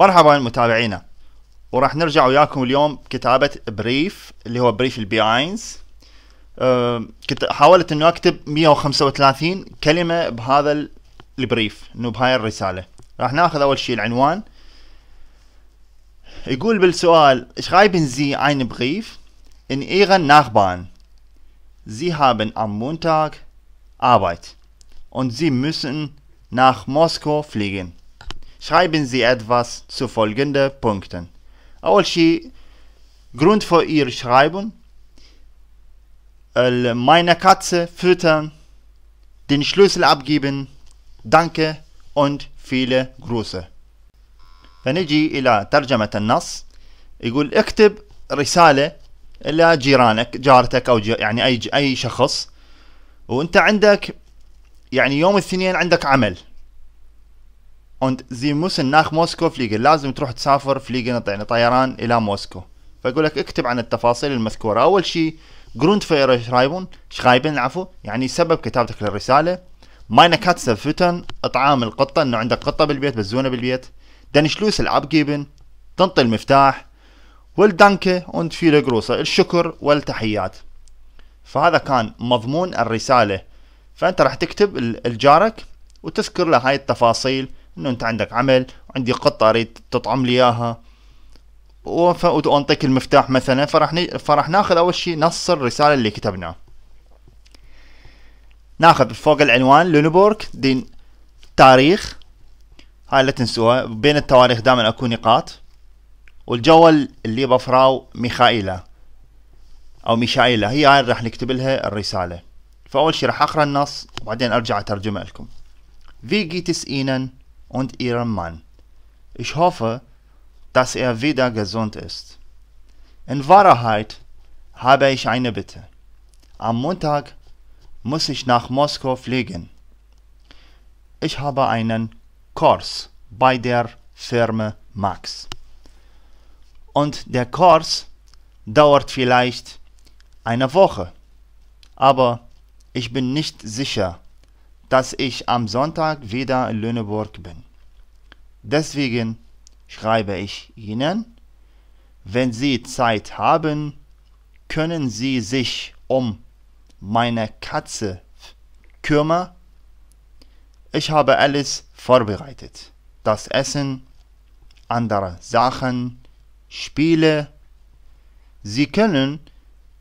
مرحبا متابعينا وراح نرجع وياكم اليوم بكتابة بريف اللي هو بريف البي اينز كنت حاولت انه اكتب 135 كلمة بهذا البريف انه بهاي الرسالة راح ناخذ اول شيء العنوان يقول بالسؤال غايبن زي عين بريف ان ايغن ناخبان زي haben am Montag Arbeit und Sie müssen nach Moskau fliegen schreiben Sie etwas zu folgenden Punkten. أول شيء Grund für Ihr Schreiben meine Katze füttern, den Schlüssel abgeben, danke und viele Grüße. فنجي إلى ترجمة النص يقول اكتب رسالة إلى جيرانك جارتك أو جي يعني أي أي شخص وأنت عندك يعني يوم الاثنين عندك عمل und sie müssen nach موسكو fliegen لازم تروح تسافر فليجن يعني طيران الى موسكو فيقول لك اكتب عن التفاصيل المذكوره اول شيء جروند فير شرايبون شرايبن العفو يعني سبب كتابتك للرساله ماينا كاتس فوتن اطعام القطه انه عندك قطه بالبيت بزونه بالبيت دانشلوس الابجيبن تنطي المفتاح والدانكه und viele große الشكر والتحيات فهذا كان مضمون الرساله فانت راح تكتب لجارك وتذكر له هاي التفاصيل انه انت عندك عمل وعندي قطه اريد تطعم لي اياها وانطيك المفتاح مثلا فراح ني... فراح ناخذ اول شيء نص الرساله اللي كتبناه ناخذ فوق العنوان لونبورغ دين تاريخ هاي لا تنسوها بين التواريخ دائما اكو نقاط والجول اللي بفراو ميخائيلا او ميشائيلا هي هاي راح نكتب لها الرساله فاول شيء راح اقرا النص وبعدين ارجع اترجمه لكم فيجيتس اينن und ihrem Mann. Ich hoffe, dass er wieder gesund ist. In Wahrheit habe ich eine Bitte. Am Montag muss ich nach Moskau fliegen. Ich habe einen Kurs bei der Firma Max. Und der Kurs dauert vielleicht eine Woche. Aber ich bin nicht sicher, dass ich am Sonntag wieder in Lüneburg bin. Deswegen schreibe ich Ihnen, wenn Sie Zeit haben, können Sie sich um meine Katze kümmern. Ich habe alles vorbereitet. Das Essen, andere Sachen, Spiele. Sie können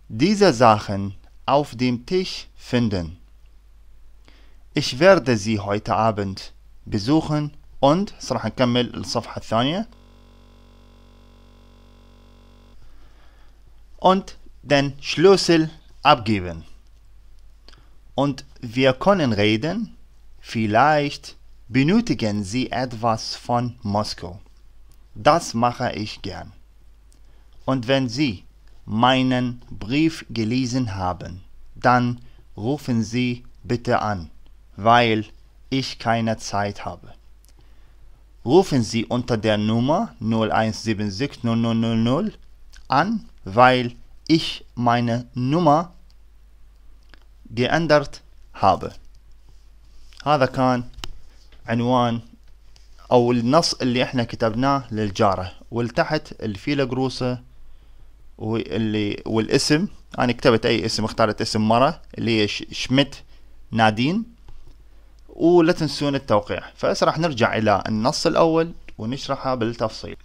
diese Sachen auf dem Tisch finden. Ich werde Sie heute Abend besuchen und سرح نكمل الصفحة الثانية und den Schlüssel abgeben. Und wir können reden, vielleicht benötigen Sie etwas von Moskau. Das mache ich gern. Und wenn Sie meinen Brief gelesen haben, dann rufen Sie bitte an. weil ich keine Zeit habe. Rufen Sie unter der Nummer 0176 an, weil ich meine Nummer geändert habe. هذا كان عنوان او النص اللي احنا كتبناه للجارة والتحت جروسة واللي والاسم انا كتبت اي اسم اختارت اسم مرة اللي هي شميت نادين ولا تنسون التوقيع فهسه راح نرجع إلى النص الأول ونشرحه بالتفصيل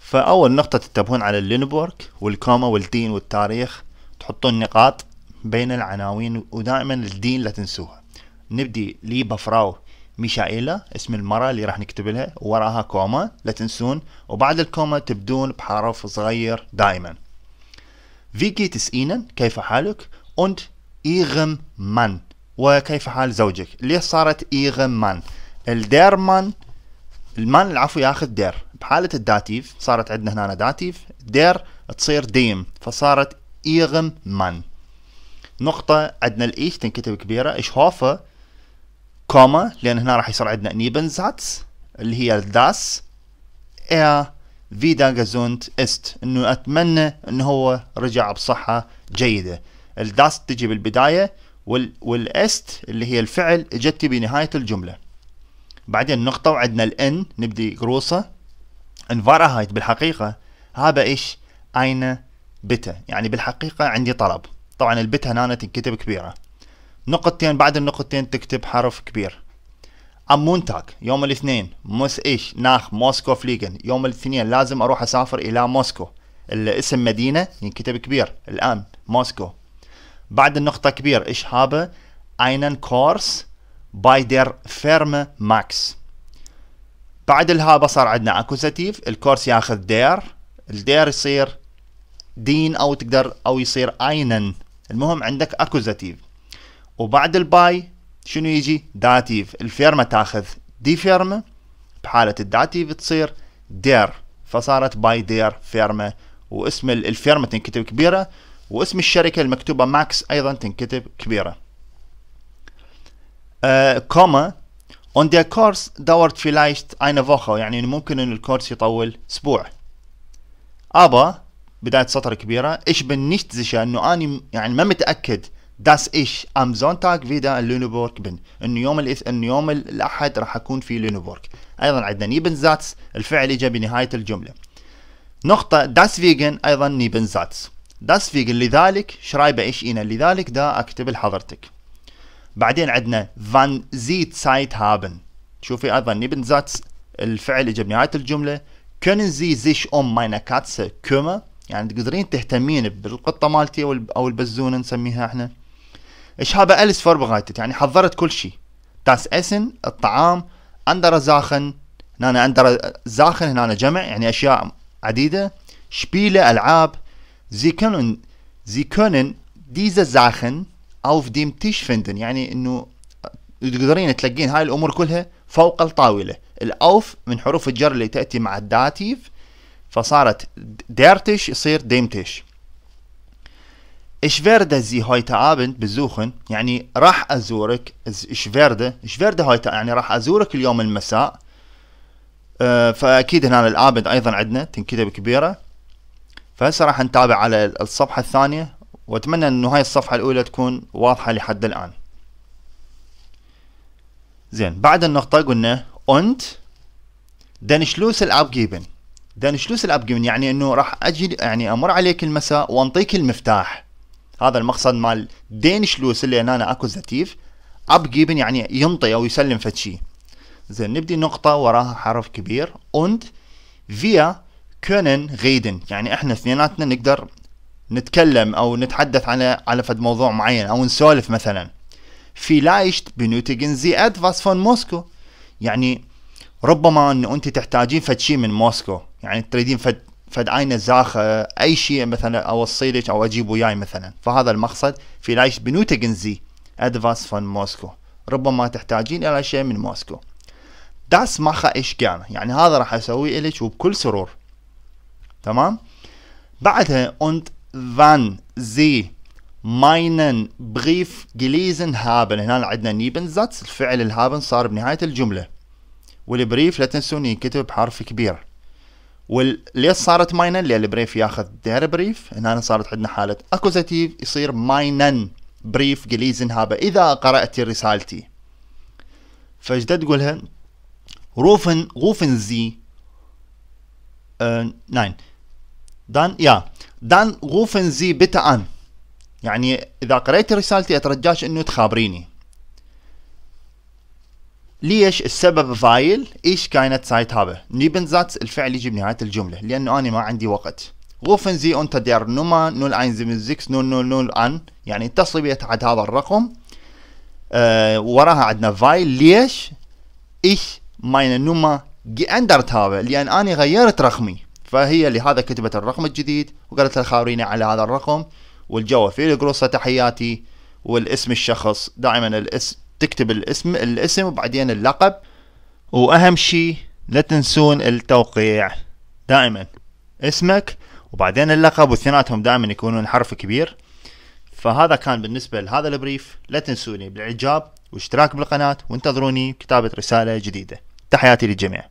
فأول نقطة تنتبهون على اللينبورك والكوما والدين والتاريخ تحطون نقاط بين العناوين ودائما الدين لا تنسوها نبدي لي بفراو ميشائيلا اسم المرأة اللي راح نكتب لها وراها كوما لا تنسون وبعد الكوما تبدون بحرف صغير دائما فيكي تسئينا كيف حالك? und Ihrem Mann وكيف حال زوجك ليش صارت ايغن مان الدير مان المان العفو ياخذ دير بحالة الداتيف صارت عندنا هنا داتيف دير تصير ديم فصارت ايغم مان نقطة عندنا الايش تنكتب كبيرة ايش هوفة كوما لان هنا راح يصير عندنا نيبنزاتس اللي هي الداس ايا فيدا غزونت است انه اتمنى انه هو رجع بصحة جيدة الداس تجي بالبداية والاست اللي هي الفعل اجت بنهايه الجمله بعدين نقطه وعندنا الان نبدي قروصه انفاراهايت بالحقيقه هذا ايش اين بتا يعني بالحقيقه عندي طلب طبعا البتا هنا تنكتب كبيره نقطتين بعد النقطتين تكتب حرف كبير ام مونتاك يوم الاثنين موس ايش ناخ موسكو فليجن يوم الاثنين لازم اروح اسافر الى موسكو الاسم مدينة ينكتب كبير الان موسكو بعد النقطة كبير ايش هابه؟ اينن كورس باي دير فيرم ماكس بعد الهابة صار عندنا أكوزاتيف الكورس ياخذ دير الدير يصير دين أو تقدر أو يصير أينن المهم عندك أكوزاتيف وبعد الباي شنو يجي داتيف الفيرما تاخذ دي فيرما بحالة الداتيف تصير دير فصارت باي دير فيرما واسم الفيرما تنكتب كبيرة واسم الشركة المكتوبة ماكس أيضا تنكتب كبيرة كوما آه، اون on كورس دورت في لايشت eine فوخو يعني ممكن أن الكورس يطول أسبوع ابا بداية سطر كبيرة ايش بن نيشت زيشا أنه اني يعني ما متأكد داس ايش ام زونتاك فيدا لونبورغ بن أنه يوم الإث... أنه يوم الأحد راح أكون في لونبورغ أيضا عندنا نيبنزاتس الفعل إجا بنهاية الجملة نقطة داس فيجن أيضا نيبنزاتس داس wegen لذلك شرايبة ايش Ihnen لذلك دا أكتب لحضرتك بعدين عندنا فان زيت سايت هابن شوفي أيضا نبن زاتس الفعل إجا بنهاية الجملة كنن زي زيش ام ماينا كاتسة كومة يعني تقدرين تهتمين بالقطة مالتي أو البزونة نسميها احنا هابا habe فور بغايتت يعني حضرت كل شيء داس اسن الطعام اندر زاخن هنا اندر زاخن هنا جمع يعني أشياء عديدة شبيلة ألعاب Sie können, Sie können diese Sachen auf dem Tisch finden يعني انه تقدرين تلاقين هاي الامور كلها فوق الطاولة الاوف من حروف الجر اللي تأتي مع الداتيف فصارت ديرتش يصير ديمتش اشفيردا زي sie heute بزوخن يعني راح أزورك اشفيردا اشفيردا ich يعني راح أزورك اليوم المساء آه، فأكيد هنا الابد أيضا عندنا تنكتب كبيرة فهسه راح نتابع على الصفحة الثانية واتمنى انه هاي الصفحة الاولى تكون واضحة لحد الان زين بعد النقطة قلنا شلوس الاب جيبن abgeben شلوس الاب جيبن يعني انه راح اجي يعني امر عليك المساء وانطيك المفتاح هذا المقصد مال دين شلوس اللي هنا اكوزاتيف جيبن يعني ينطي او يسلم فد شيء زين نبدي نقطة وراها حرف كبير أنت فيا können reden يعني احنا اثنيناتنا نقدر نتكلم او نتحدث على على فد موضوع معين او نسولف مثلا vielleicht benötigen sie etwas von موسكو يعني ربما ان انت تحتاجين فد شيء من موسكو يعني تريدين فد فد عينه زاخه اي شيء مثلا اوصيلك او اجيب وياي مثلا فهذا المقصد vielleicht benötigen sie etwas von موسكو ربما تحتاجين الى شيء من موسكو Das mache ich gerne يعني هذا راح اسويه لك وبكل سرور تمام بعدها und wann sie meinen Brief gelesen haben هنا عندنا نيبنزاتس الفعل الهابن صار بنهاية الجملة والبريف لا تنسون ينكتب بحرف كبير وليش صارت ماينن لأن البريف ياخذ دير بريف هنا صارت عندنا حالة أكوزاتيف يصير ماينن بريف جليزن هابا إذا قرأت رسالتي دا تقولها روفن غوفن زي آه ناين Dann, ja. Dann rufen Sie bitte an. يعني إذا قريت رسالتي أترجاش إنه تخابريني. ليش السبب فايل ايش كانت سايت هابه نيبن زاتس الفعل يجي بنهاية الجملة لأنه أنا ما عندي وقت غوفن زي أنت دير نوما نول أينزم زيكس نول نول نول أن يعني اتصلي بيت عد هذا الرقم آه وراها عندنا فايل ليش ايش ماين نوما جي أندرت هابه لأن أنا غيرت رقمي فهي لهذا كتبت الرقم الجديد وقالت لها خاوريني على هذا الرقم والجو في القروصه تحياتي والاسم الشخص دائما الاسم تكتب الاسم الاسم وبعدين اللقب واهم شيء لا تنسون التوقيع دائما اسمك وبعدين اللقب واثنيناتهم دائما يكونون حرف كبير فهذا كان بالنسبة لهذا البريف لا تنسوني بالاعجاب واشتراك بالقناة وانتظروني بكتابة رسالة جديدة تحياتي للجميع